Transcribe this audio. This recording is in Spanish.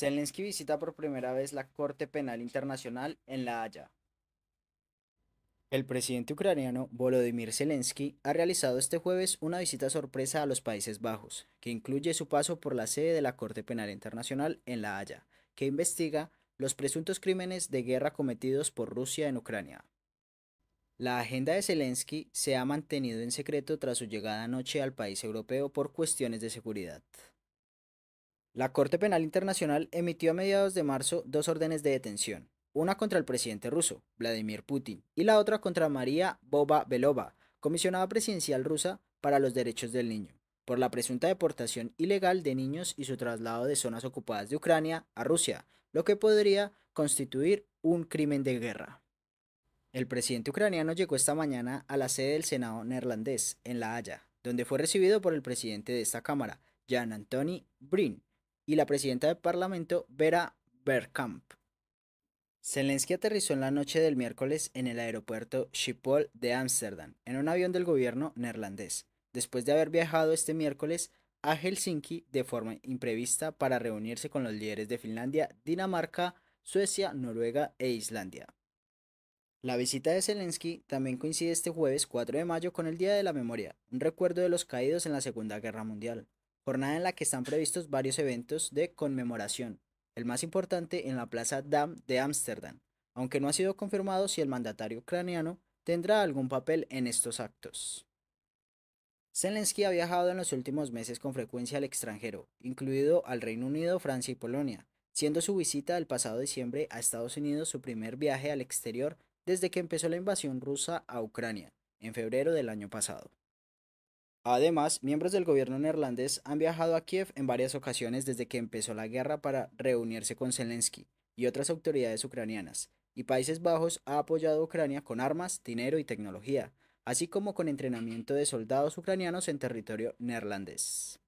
Zelensky visita por primera vez la Corte Penal Internacional en La Haya. El presidente ucraniano Volodymyr Zelensky ha realizado este jueves una visita sorpresa a los Países Bajos, que incluye su paso por la sede de la Corte Penal Internacional en La Haya, que investiga los presuntos crímenes de guerra cometidos por Rusia en Ucrania. La agenda de Zelensky se ha mantenido en secreto tras su llegada anoche al país europeo por cuestiones de seguridad. La Corte Penal Internacional emitió a mediados de marzo dos órdenes de detención, una contra el presidente ruso, Vladimir Putin, y la otra contra María Boba Belova, comisionada presidencial rusa para los derechos del niño, por la presunta deportación ilegal de niños y su traslado de zonas ocupadas de Ucrania a Rusia, lo que podría constituir un crimen de guerra. El presidente ucraniano llegó esta mañana a la sede del Senado neerlandés, en La Haya, donde fue recibido por el presidente de esta Cámara, Jan Antoni Brin, y la presidenta del Parlamento, Vera Bergkamp. Zelensky aterrizó en la noche del miércoles en el aeropuerto Schiphol de Ámsterdam, en un avión del gobierno neerlandés, después de haber viajado este miércoles a Helsinki de forma imprevista para reunirse con los líderes de Finlandia, Dinamarca, Suecia, Noruega e Islandia. La visita de Zelensky también coincide este jueves 4 de mayo con el Día de la Memoria, un recuerdo de los caídos en la Segunda Guerra Mundial jornada en la que están previstos varios eventos de conmemoración, el más importante en la Plaza Dam de Ámsterdam, aunque no ha sido confirmado si el mandatario ucraniano tendrá algún papel en estos actos. Zelensky ha viajado en los últimos meses con frecuencia al extranjero, incluido al Reino Unido, Francia y Polonia, siendo su visita el pasado diciembre a Estados Unidos su primer viaje al exterior desde que empezó la invasión rusa a Ucrania, en febrero del año pasado. Además, miembros del gobierno neerlandés han viajado a Kiev en varias ocasiones desde que empezó la guerra para reunirse con Zelensky y otras autoridades ucranianas, y Países Bajos ha apoyado a Ucrania con armas, dinero y tecnología, así como con entrenamiento de soldados ucranianos en territorio neerlandés.